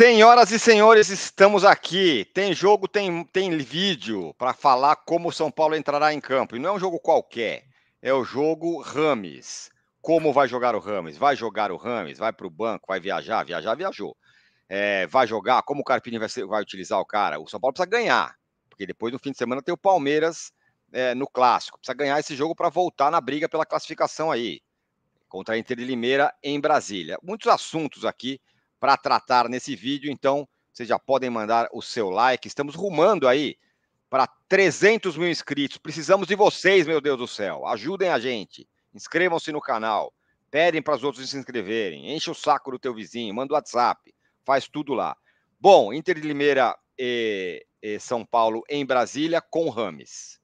Senhoras e senhores, estamos aqui. Tem jogo, tem, tem vídeo para falar como o São Paulo entrará em campo. E não é um jogo qualquer, é o jogo Rames. Como vai jogar o Rames? Vai jogar o Rames? Vai para o banco? Vai viajar? Viajar, viajou. É, vai jogar? Como o Carpini vai, ser, vai utilizar o cara? O São Paulo precisa ganhar, porque depois no fim de semana tem o Palmeiras é, no Clássico. Precisa ganhar esse jogo para voltar na briga pela classificação aí, contra a Inter de Limeira em Brasília. Muitos assuntos aqui para tratar nesse vídeo. Então, vocês já podem mandar o seu like. Estamos rumando aí para 300 mil inscritos. Precisamos de vocês, meu Deus do céu. Ajudem a gente. Inscrevam-se no canal. Pedem para os outros se inscreverem. Enche o saco do teu vizinho. Manda o WhatsApp. Faz tudo lá. Bom, Inter de Limeira e, eh, e eh, São Paulo em Brasília com Rames.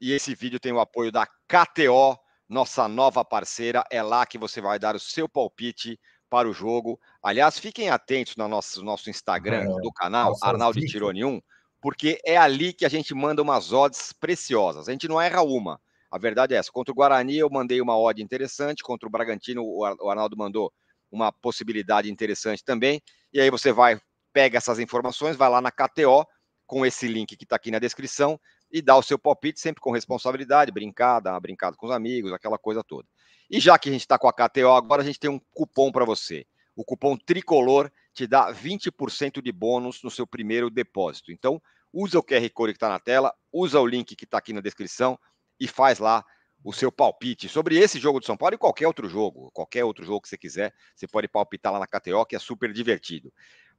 E esse vídeo tem o apoio da KTO, nossa nova parceira. É lá que você vai dar o seu palpite para o jogo. Aliás, fiquem atentos no nosso, nosso Instagram é, do canal, Arnaldo assim. 1, porque é ali que a gente manda umas odds preciosas. A gente não erra uma. A verdade é essa. Contra o Guarani, eu mandei uma odd interessante. Contra o Bragantino, o Arnaldo mandou uma possibilidade interessante também. E aí você vai, pega essas informações, vai lá na KTO, com esse link que está aqui na descrição, e dá o seu palpite sempre com responsabilidade, brincada, brincada com os amigos, aquela coisa toda. E já que a gente está com a KTO, agora a gente tem um cupom para você. O cupom Tricolor te dá 20% de bônus no seu primeiro depósito. Então, usa o QR Code que está na tela, usa o link que está aqui na descrição e faz lá o seu palpite sobre esse jogo do São Paulo e qualquer outro jogo. Qualquer outro jogo que você quiser, você pode palpitar lá na KTO, que é super divertido.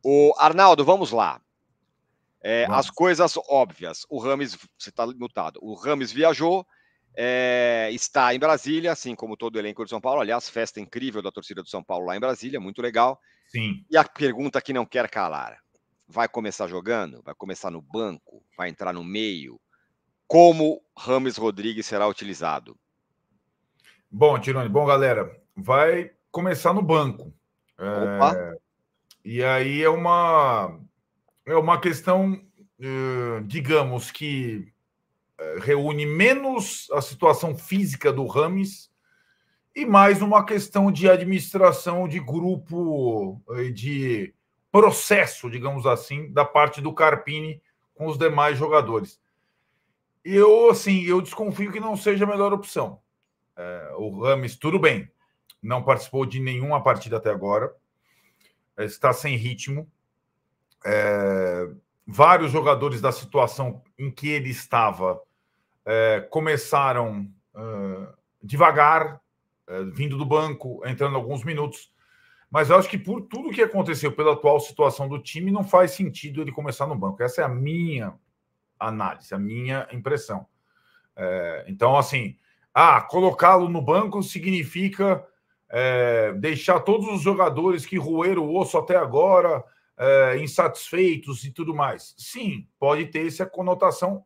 O Arnaldo, vamos lá. É, as coisas óbvias. O Rames, você está mutado. O Rames viajou, é, está em Brasília, assim como todo o elenco de São Paulo. Aliás, festa incrível da torcida do São Paulo lá em Brasília, muito legal. Sim. E a pergunta que não quer calar: vai começar jogando? Vai começar no banco? Vai entrar no meio? Como Rames Rodrigues será utilizado? Bom, Tirone, bom, galera, vai começar no banco. É, e aí é uma, é uma questão, eh, digamos que eh, reúne menos a situação física do Rames e mais uma questão de administração de grupo, eh, de processo, digamos assim, da parte do Carpini com os demais jogadores. Eu, assim, eu desconfio que não seja a melhor opção. É, o Rames, tudo bem, não participou de nenhuma partida até agora, está sem ritmo. É, vários jogadores da situação em que ele estava é, começaram devagar, eh, vindo do banco, entrando alguns minutos. Mas eu acho que por tudo que aconteceu, pela atual situação do time, não faz sentido ele começar no banco. Essa é a minha análise, a minha impressão. É, então, assim, ah, colocá-lo no banco significa é, deixar todos os jogadores que roeram o osso até agora é, insatisfeitos e tudo mais. Sim, pode ter essa conotação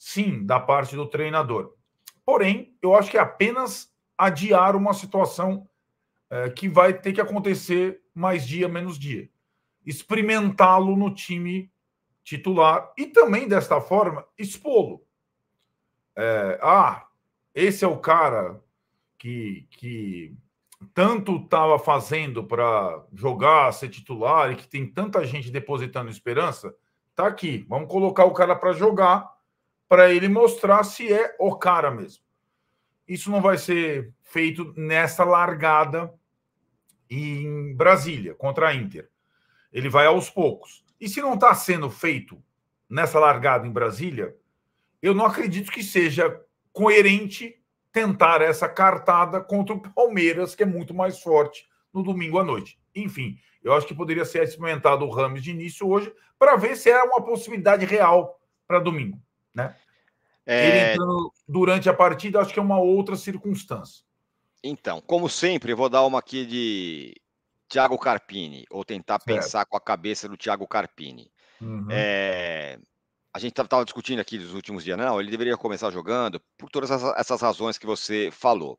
sim, da parte do treinador. Porém, eu acho que é apenas adiar uma situação é, que vai ter que acontecer mais dia, menos dia. Experimentá-lo no time titular e também, desta forma, expô-lo. É, ah, esse é o cara que, que tanto estava fazendo para jogar, ser titular e que tem tanta gente depositando esperança. Tá aqui, vamos colocar o cara para jogar para ele mostrar se é o cara mesmo. Isso não vai ser feito nessa largada em Brasília contra a Inter. Ele vai aos poucos. E se não está sendo feito nessa largada em Brasília, eu não acredito que seja coerente tentar essa cartada contra o Palmeiras, que é muito mais forte no domingo à noite. Enfim, eu acho que poderia ser experimentado o Ramos de início hoje para ver se é uma possibilidade real para domingo né? É... Ele entrando durante a partida, acho que é uma outra circunstância. Então, como sempre, vou dar uma aqui de Thiago Carpini, ou tentar certo. pensar com a cabeça do Thiago Carpini. Uhum. É... A gente estava discutindo aqui nos últimos dias, não, ele deveria começar jogando por todas essas razões que você falou.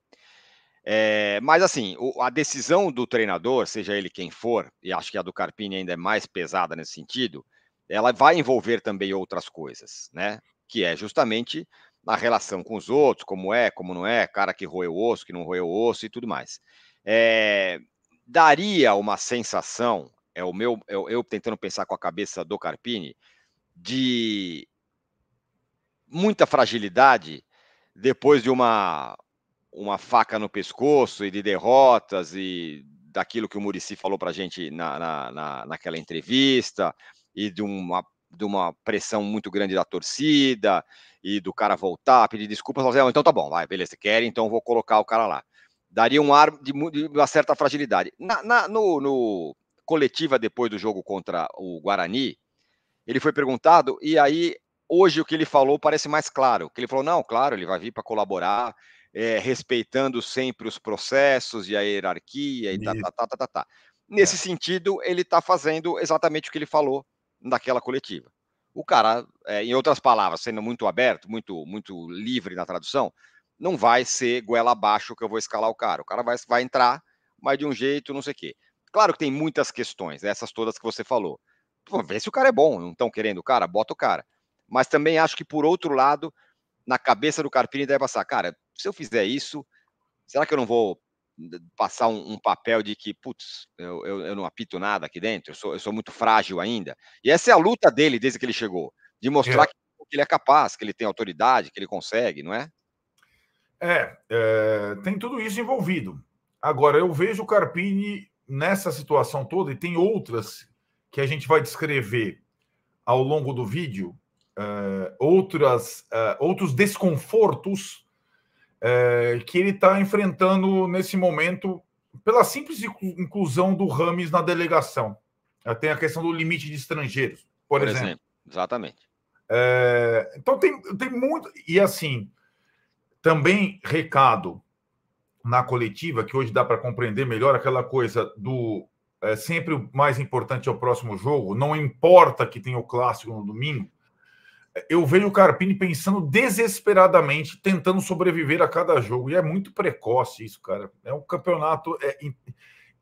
É, mas assim, a decisão do treinador, seja ele quem for, e acho que a do Carpini ainda é mais pesada nesse sentido, ela vai envolver também outras coisas, né? que é justamente a relação com os outros, como é, como não é, cara que roeu osso, que não roeu osso e tudo mais. É, daria uma sensação, é o meu, eu, eu tentando pensar com a cabeça do Carpini, de muita fragilidade depois de uma uma faca no pescoço e de derrotas e daquilo que o Murici falou para a gente na, na, na, naquela entrevista e de uma de uma pressão muito grande da torcida e do cara voltar, pedir desculpas, falar assim, ah, então tá bom, vai, beleza, querem, então vou colocar o cara lá. Daria um ar de, de uma certa fragilidade. Na, na no, no, coletiva depois do jogo contra o Guarani, ele foi perguntado e aí hoje o que ele falou parece mais claro. Que ele falou, não, claro, ele vai vir para colaborar, é, respeitando sempre os processos e a hierarquia e tá, tá, tá, tá, tá. tá. É. Nesse é. sentido, ele está fazendo exatamente o que ele falou daquela coletiva. O cara, é, em outras palavras, sendo muito aberto, muito, muito livre na tradução, não vai ser goela abaixo que eu vou escalar o cara. O cara vai, vai entrar, mas de um jeito, não sei o quê. Claro que tem muitas questões, né, essas todas que você falou. Pô, vê se o cara é bom, não estão querendo o cara, bota o cara. Mas também acho que, por outro lado, na cabeça do Carpini deve passar, cara, se eu fizer isso, será que eu não vou passar um, um, papel de que, putz, eu, eu, eu, não apito nada aqui dentro, eu sou, eu sou muito frágil ainda. E essa é a luta dele desde que ele chegou, de mostrar é. que, ele é capaz, que ele tem autoridade, que ele consegue, não é? É, é, tem tudo isso envolvido. Agora, eu vejo o Carpini nessa situação toda, e tem outras que a gente vai descrever ao longo do vídeo, é, outras, é, outros desconfortos é, que ele está enfrentando nesse momento pela simples inclusão do Rames na delegação. É, tem a questão do limite de estrangeiros, por, por exemplo. exemplo. Exatamente. É, então tem, tem muito. E assim, também recado na coletiva, que hoje dá para compreender melhor aquela coisa do é, sempre o mais importante é o próximo jogo, não importa que tenha o clássico no domingo, eu vejo o Carpini pensando desesperadamente, tentando sobreviver a cada jogo. E é muito precoce isso, cara. É um campeonato. É,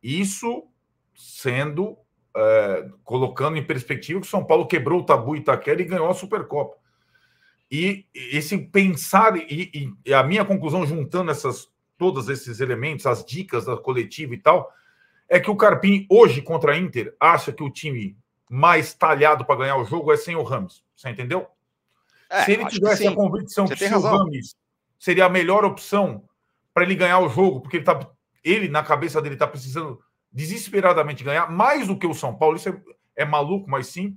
isso sendo. É, colocando em perspectiva que o São Paulo quebrou o tabu Itaquera e ganhou a Supercopa. E esse pensar, e, e a minha conclusão, juntando essas, todos esses elementos, as dicas da coletiva e tal, é que o Carpini, hoje contra a Inter, acha que o time mais talhado para ganhar o jogo é sem o Ramos. Você entendeu? É, se ele tivesse a convicção Você que o Gomes seria a melhor opção para ele ganhar o jogo, porque ele, tá, ele na cabeça dele, está precisando desesperadamente ganhar, mais do que o São Paulo, isso é, é maluco, mas sim,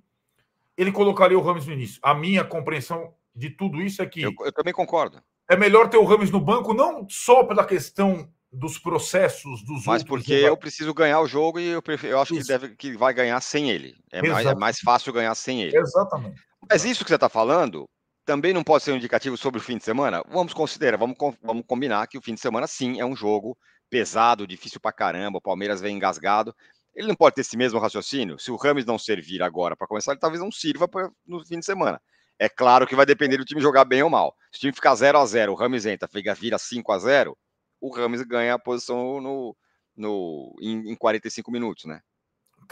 ele colocaria o Ramos no início. A minha compreensão de tudo isso é que. Eu, eu também concordo. É melhor ter o Ramos no banco, não só pela questão dos processos dos mas outros, porque né, eu preciso ganhar o jogo e eu, prefiro, eu acho que deve que vai ganhar sem ele é mais, é mais fácil ganhar sem ele exatamente mas isso que você está falando também não pode ser um indicativo sobre o fim de semana? Vamos considerar, vamos, vamos combinar que o fim de semana, sim, é um jogo pesado, difícil pra caramba, o Palmeiras vem engasgado. Ele não pode ter esse mesmo raciocínio? Se o Rames não servir agora para começar, ele talvez não sirva pra, no fim de semana. É claro que vai depender do time jogar bem ou mal. Se o time ficar 0 a 0 o Rames entra, fica, vira 5 a 0 o Rames ganha a posição no, no, em, em 45 minutos, né?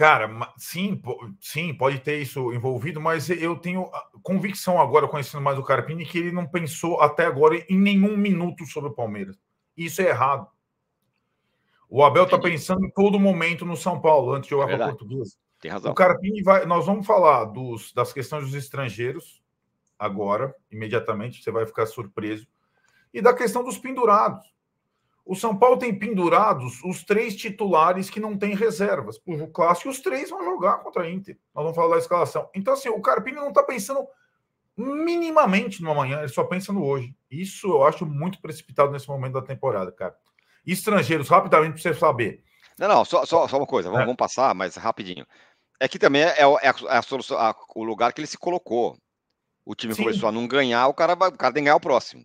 Cara, sim, sim, pode ter isso envolvido, mas eu tenho ah, convicção agora, conhecendo mais o Carpini, que ele não pensou até agora em nenhum minuto sobre o Palmeiras. Isso é errado. O Abel está pensando em todo momento no São Paulo, antes de jogar para a Portuguesa. Tem razão. O Carpini vai. Nós vamos falar dos, das questões dos estrangeiros agora, imediatamente, você vai ficar surpreso. E da questão dos pendurados. O São Paulo tem pendurados os três titulares que não têm reservas. O clássico, os três vão jogar contra a Inter. Nós vamos falar da escalação. Então, assim, o Carpini não está pensando minimamente no amanhã, ele só pensa no hoje. Isso eu acho muito precipitado nesse momento da temporada, cara. Estrangeiros, rapidamente para você saber. Não, não, só, só, só uma coisa, vamos, é. vamos, passar, mas rapidinho. É que também é, é, é a, é a solução, a, o lugar que ele se colocou. O time Sim. começou a não ganhar, o cara, vai, o cara tem que ganhar o próximo.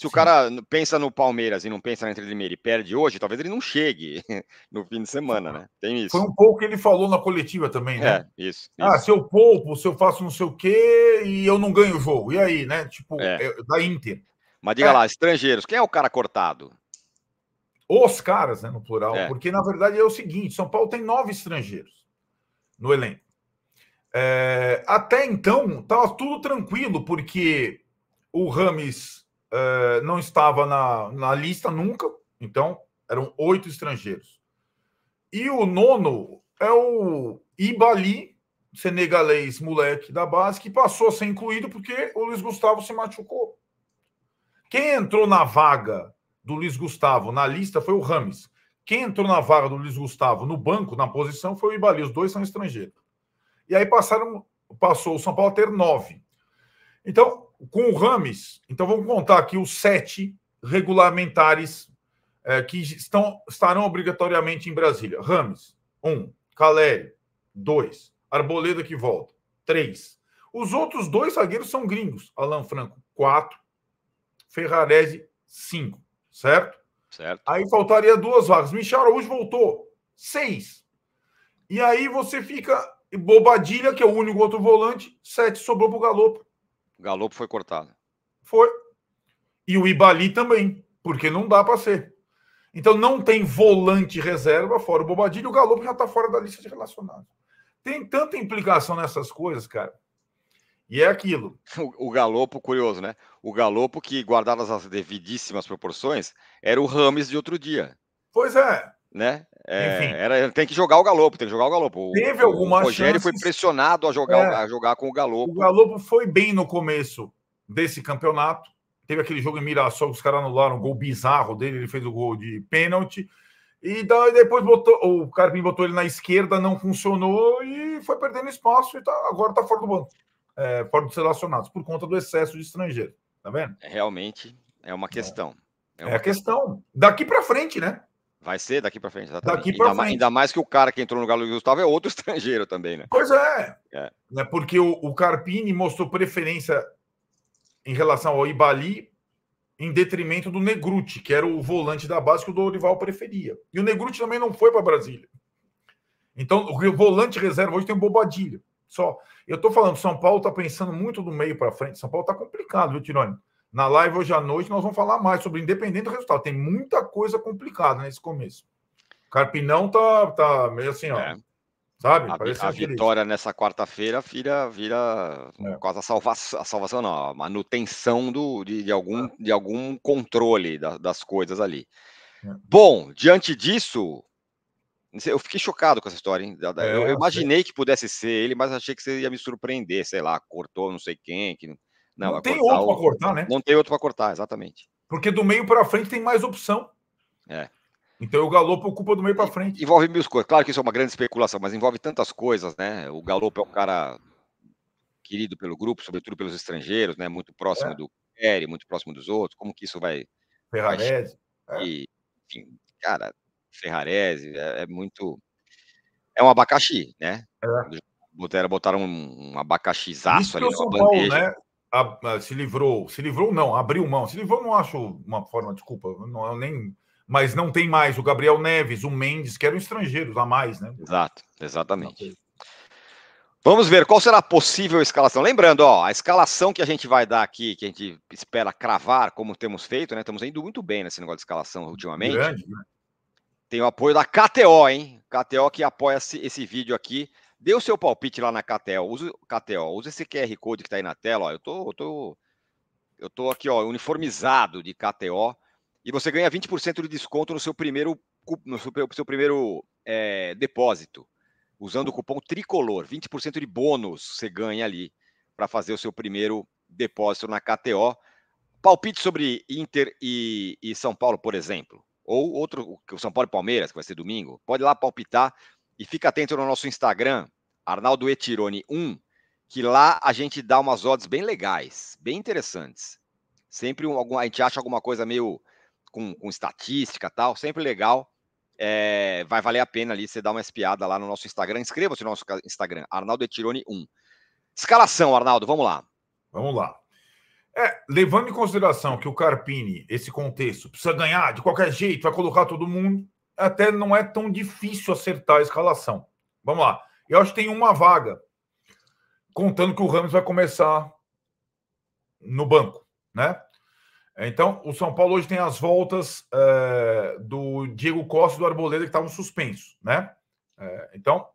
Se o cara pensa no Palmeiras e não pensa na Inter e perde hoje, talvez ele não chegue no fim de semana, né? Tem isso. Foi um pouco que ele falou na coletiva também, né? É, isso. Ah, se eu poupo, se eu faço não sei o quê e eu não ganho o jogo. E aí, né? Tipo, é. É, da Inter. Mas diga é. lá, estrangeiros, quem é o cara cortado? Os caras, né, no plural. É. Porque, na verdade, é o seguinte, São Paulo tem nove estrangeiros no elenco. É, até então, estava tudo tranquilo, porque o Rames é, não estava na, na lista nunca, então eram oito estrangeiros. E o nono é o Ibali, senegalês, moleque da base, que passou a ser incluído porque o Luiz Gustavo se machucou. Quem entrou na vaga do Luiz Gustavo na lista foi o Rames. Quem entrou na vaga do Luiz Gustavo no banco, na posição, foi o Ibali. Os dois são estrangeiros. E aí passaram, passou o São Paulo a ter nove. Então, com o Rames, então vamos contar aqui os sete regulamentares é, que estão, estarão obrigatoriamente em Brasília. Rames, um. Caleri, dois. Arboleda que volta, três. Os outros dois zagueiros são gringos. Alan Franco, quatro. Ferrarese, cinco. Certo? Certo. Aí faltaria duas vagas. Michel Araújo voltou, seis. E aí você fica... Bobadilha, que é o único outro volante, sete sobrou para o Galopo. O Galopo foi cortado. Foi. E o Ibali também, porque não dá para ser. Então não tem volante reserva, fora o Bobadilha, o Galopo já está fora da lista de relacionados. Tem tanta implicação nessas coisas, cara. E é aquilo. O, o Galopo, curioso, né? O Galopo, que guardava as devidíssimas proporções, era o Rames de outro dia. Pois é. Né? É, era, tem que jogar o Galopo, tem que jogar o Galopo. Teve alguma chance o Rogério chances... foi pressionado a jogar, é, a jogar com o Galopo. O Galopo foi bem no começo desse campeonato. Teve aquele jogo em Mirassol que os caras anularam um gol bizarro dele, ele fez o gol de pênalti. E daí depois botou, o Carpinho botou ele na esquerda, não funcionou e foi perdendo espaço e tá, agora tá fora do banco. É, fora dos relacionados, por conta do excesso de estrangeiro. Tá vendo? É, realmente é uma questão. É, é uma é a questão. questão. Daqui para frente, né? Vai ser daqui para frente, Daqui ainda, frente. ainda mais que o cara que entrou no Galo do Gustavo é outro estrangeiro também, né? Pois é. é. Né, porque o, o Carpini mostrou preferência em relação ao Ibali em detrimento do Negruti, que era o volante da base que o Dorival preferia. E o Negruti também não foi para Brasília. Então, o volante reserva hoje tem Bobadilha. Só, eu tô falando, São Paulo tá pensando muito do meio para frente. São Paulo tá complicado, viu, Tirone? Na live hoje à noite nós vamos falar mais sobre independente do resultado. Tem muita coisa complicada nesse começo. Carpinão tá, tá meio assim, ó. É. Sabe? A, Parece a vitória nessa quarta-feira vira, vira é. quase a salvação, a salvação não, a manutenção do, de, de algum, é. de algum controle da, das coisas ali. É. Bom, diante disso, eu fiquei chocado com essa história, hein? É, eu, eu imaginei que pudesse ser ele, mas achei que você ia me surpreender, sei lá, cortou não sei quem, que não, não tem outro o... para cortar, né? Não tem outro para cortar, exatamente. Porque do meio para frente tem mais opção. É. Então o galopo ocupa do meio para frente. Envolve mil coisas. Claro que isso é uma grande especulação, mas envolve tantas coisas, né? O galopo é um cara querido pelo grupo, sobretudo pelos estrangeiros, né? Muito próximo é. do Pérez, muito próximo dos outros. Como que isso vai. Ferrarese. Vai... É. enfim, cara, Ferrarese é, é, muito. É um abacaxi, né? É. Botaram, um, um abacaxizaço isso é ali na bandeja. Paulo, né? a, a, se livrou, se livrou não, abriu mão, se livrou não acho uma forma, desculpa, não nem, mas não tem mais o Gabriel Neves, o Mendes, que eram estrangeiros a mais, né? Exato, exatamente. Vamos ver qual será a possível escalação. Lembrando, ó, a escalação que a gente vai dar aqui, que a gente espera cravar, como temos feito, né? Estamos indo muito bem nesse negócio de escalação ultimamente. Grande, né? Tem o apoio da KTO, hein? KTO que apoia esse vídeo aqui. Dê o seu palpite lá na Catel. Use Catel, use esse QR Code que está aí na tela. Ó. Eu tô, eu tô, eu tô aqui, ó, uniformizado de KTO. E você ganha 20% de desconto no seu primeiro, no seu, seu primeiro é, depósito. Usando o cupom Tricolor. 20% de bônus você ganha ali para fazer o seu primeiro depósito na KTO. Palpite sobre Inter e, e São Paulo, por exemplo ou outro, o São Paulo e Palmeiras, que vai ser domingo, pode ir lá palpitar e fica atento no nosso Instagram, Arnaldo Etirone 1, que lá a gente dá umas odds bem legais, bem interessantes. Sempre um, a gente acha alguma coisa meio com, com estatística tal, sempre legal. É, vai valer a pena ali você dar uma espiada lá no nosso Instagram. Inscreva-se no nosso Instagram, Arnaldo Etirone 1. Escalação, Arnaldo, vamos lá. Vamos lá. É, levando em consideração que o Carpini, esse contexto, precisa ganhar de qualquer jeito, vai colocar todo mundo até não é tão difícil acertar a escalação. Vamos lá. Eu acho que tem uma vaga, contando que o Ramos vai começar no banco, né? Então, o São Paulo hoje tem as voltas é, do Diego Costa e do Arboleda que estavam suspensos, né? É, então,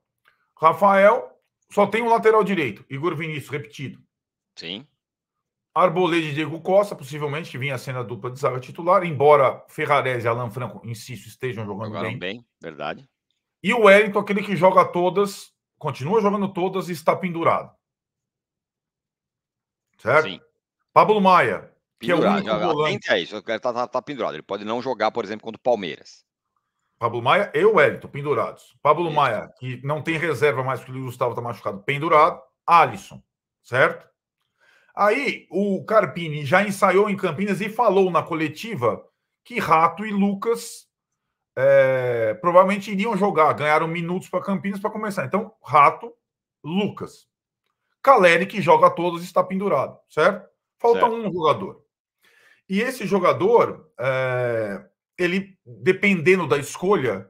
Rafael só tem o lateral direito, Igor Vinícius, repetido. Sim. Arboleda e Diego Costa, possivelmente, que vinha sendo a dupla de zaga titular, embora Ferrarese e Alan Franco, insisto, estejam jogando bem. bem. verdade. E o Wellington, aquele que joga todas, continua jogando todas e está pendurado. Certo? Sim. Pablo Maia, que pendurado, é o único volante. É isso, o cara tá, tá, tá, pendurado. Ele pode não jogar, por exemplo, contra o Palmeiras. Pablo Maia e o Wellington, pendurados. Pablo Maia, que não tem reserva mais porque o Gustavo está machucado, pendurado. Alisson, certo? Aí o Carpini já ensaiou em Campinas e falou na coletiva que Rato e Lucas é, provavelmente iriam jogar, ganharam minutos para Campinas para começar. Então, Rato, Lucas. Caleri, que joga todos, está pendurado, certo? Falta certo. um jogador. E esse jogador, é, ele, dependendo da escolha,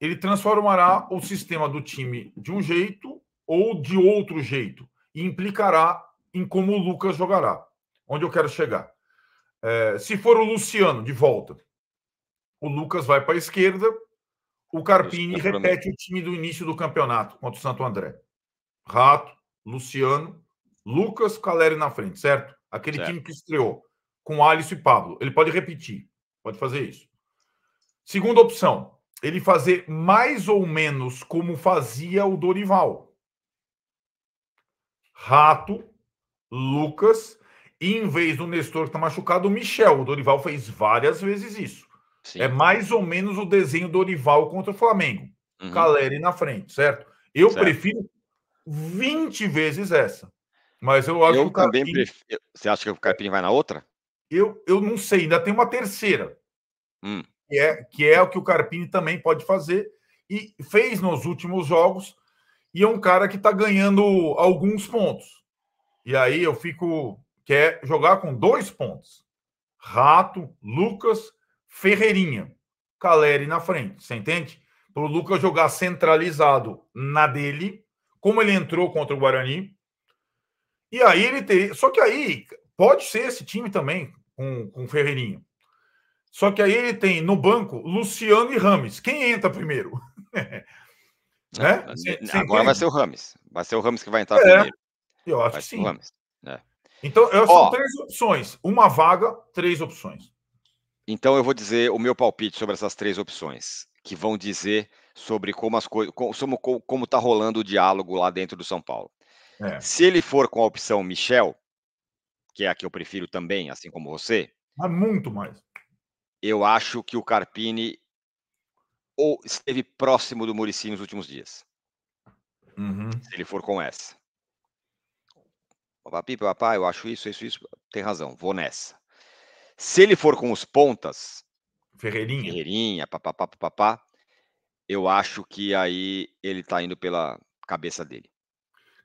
ele transformará o sistema do time de um jeito ou de outro jeito e implicará em como o Lucas jogará. Onde eu quero chegar. É, se for o Luciano de volta, o Lucas vai para a esquerda, o Carpini repete o time do início do campeonato contra o Santo André. Rato, Luciano, Lucas, Caleri na frente, certo? Aquele certo. time que estreou com Alisson e Pablo. Ele pode repetir, pode fazer isso. Segunda opção, ele fazer mais ou menos como fazia o Dorival. Rato, Lucas, e em vez do Nestor que está machucado, o Michel. O Dorival fez várias vezes isso. Sim. É mais ou menos o desenho do Dorival contra o Flamengo. Uhum. Caleri na frente, certo? Eu certo. prefiro 20 vezes essa. Mas eu acho eu que o também prefiro... Você acha que o Carpini vai na outra? Eu, eu não sei, ainda tem uma terceira. Hum. Que, é, que é o que o Carpini também pode fazer e fez nos últimos jogos. E é um cara que está ganhando alguns pontos. E aí eu fico. Quer é jogar com dois pontos. Rato, Lucas, Ferreirinha. Caleri na frente. Você entende? Para o Lucas jogar centralizado na dele, como ele entrou contra o Guarani. E aí ele teria. Só que aí pode ser esse time também, com, com Ferreirinha. Só que aí ele tem no banco Luciano e Rames. Quem entra primeiro? É? Assim, agora vai ser o Rames. Vai ser o Rames que vai entrar é. primeiro. Eu acho Mas, que sim. Vamos, né. Então, são três opções. Uma vaga, três opções. Então, eu vou dizer o meu palpite sobre essas três opções, que vão dizer sobre como as coisas, como, como tá rolando o diálogo lá dentro do São Paulo. É. Se ele for com a opção Michel, que é a que eu prefiro também, assim como você. Mas muito mais. Eu acho que o Carpini ou esteve próximo do Murici nos últimos dias. Uhum. Se ele for com essa papapi, papapá, eu acho isso, isso, isso, tem razão, vou nessa. Se ele for com os pontas, Ferreirinha, Ferreirinha, papapá, papapá, eu acho que aí ele tá indo pela cabeça dele.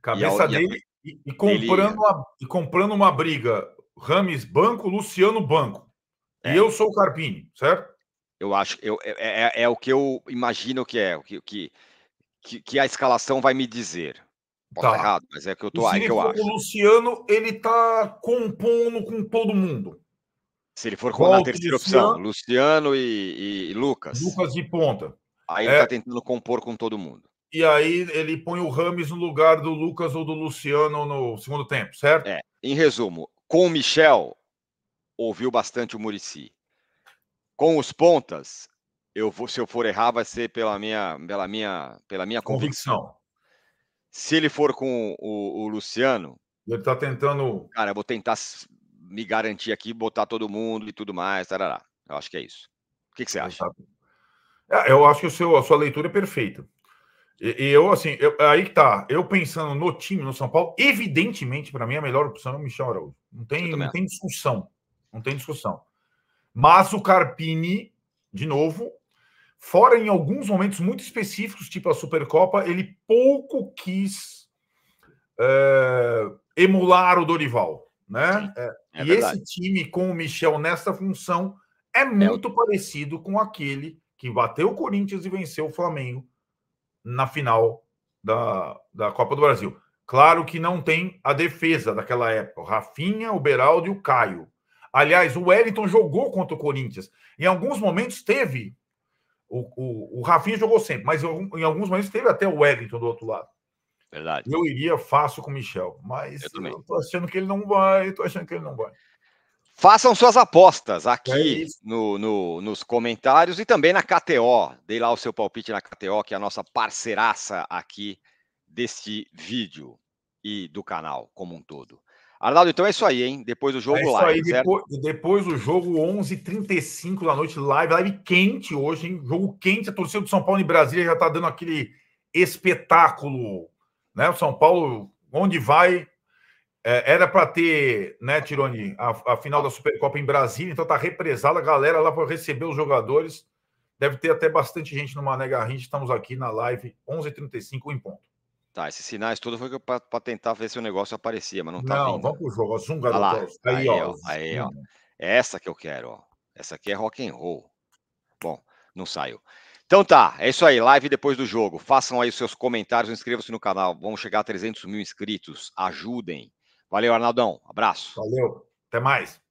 Cabeça e a, dele e, a, e comprando ele... uma, e comprando uma briga Rames banco, Luciano banco. É. E eu sou o Carpini, certo? Eu acho, eu, é, é, é o que eu imagino que é, o que, que, que a escalação vai me dizer. Posso tá. estar errado, mas é que eu tô aí que eu acho. O Luciano, ele tá compondo com todo mundo. Se ele for com a terceira Luciano, opção, Luciano e, e, Lucas. Lucas de ponta. Aí é. ele tá tentando compor com todo mundo. E aí ele põe o Rames no lugar do Lucas ou do Luciano no segundo tempo, certo? É. Em resumo, com o Michel, ouviu bastante o Murici. Com os pontas, eu vou, se eu for errar, vai ser pela minha, pela minha, pela minha convicção. convicção. Se ele for com o, o Luciano. Ele tá tentando. Cara, eu vou tentar me garantir aqui, botar todo mundo e tudo mais. Tarará. Eu acho que é isso. O que, que você acha? É, eu acho que o seu, a sua leitura é perfeita. E, eu, assim, eu, aí que tá. Eu pensando no time, no São Paulo, evidentemente, para mim, a melhor opção é o Michel Araújo. Não tem, não tem discussão. Não tem discussão. Mas o Carpini, de novo, fora em alguns momentos muito específicos, tipo a Supercopa, ele pouco quis é, emular o Dorival. Né? É, é, e verdade. esse time com o Michel nessa função é, é muito parecido com aquele que bateu o Corinthians e venceu o Flamengo na final da, da Copa do Brasil. Claro que não tem a defesa daquela época. O Rafinha, o Beraldo e o Caio. Aliás, o Wellington jogou contra o Corinthians. Em alguns momentos teve o, o, o Rafinha jogou sempre, mas em alguns momentos teve até o Wellington do outro lado. Verdade. Eu iria fácil com o Michel, mas eu, eu tô achando que ele não vai, eu tô achando que ele não vai. Façam suas apostas aqui é no, no, nos comentários e também na KTO. Dei lá o seu palpite na KTO, que é a nossa parceiraça aqui deste vídeo e do canal como um todo. Arnaldo, então é isso aí, hein? Depois do jogo é live. Aí, depois, depois, do jogo, 11h35 da noite, live. Live quente hoje, hein? Jogo quente. A torcida do São Paulo em Brasília já tá dando aquele espetáculo, né? O São Paulo, onde vai. É, era para ter, né, Tironi, a, a, final da Supercopa em Brasília, então tá represada a galera lá para receber os jogadores. Deve ter até bastante gente no Mané Garrincha. Estamos aqui na live, 11h35 em ponto. Tá, esses sinais todos foi para tentar ver se o negócio aparecia, mas não tá Não, vindo. vamos pro jogo. Zunga ah tá aí, aí, ó. Aí, ó. essa que eu quero, ó. Essa aqui é rock and roll. Bom, não saiu. Então tá, é isso aí, live depois do jogo. Façam aí os seus comentários, inscrevam-se no canal. Vamos chegar a 300 mil inscritos, ajudem. Valeu, Arnaldão. Abraço. Valeu, até mais.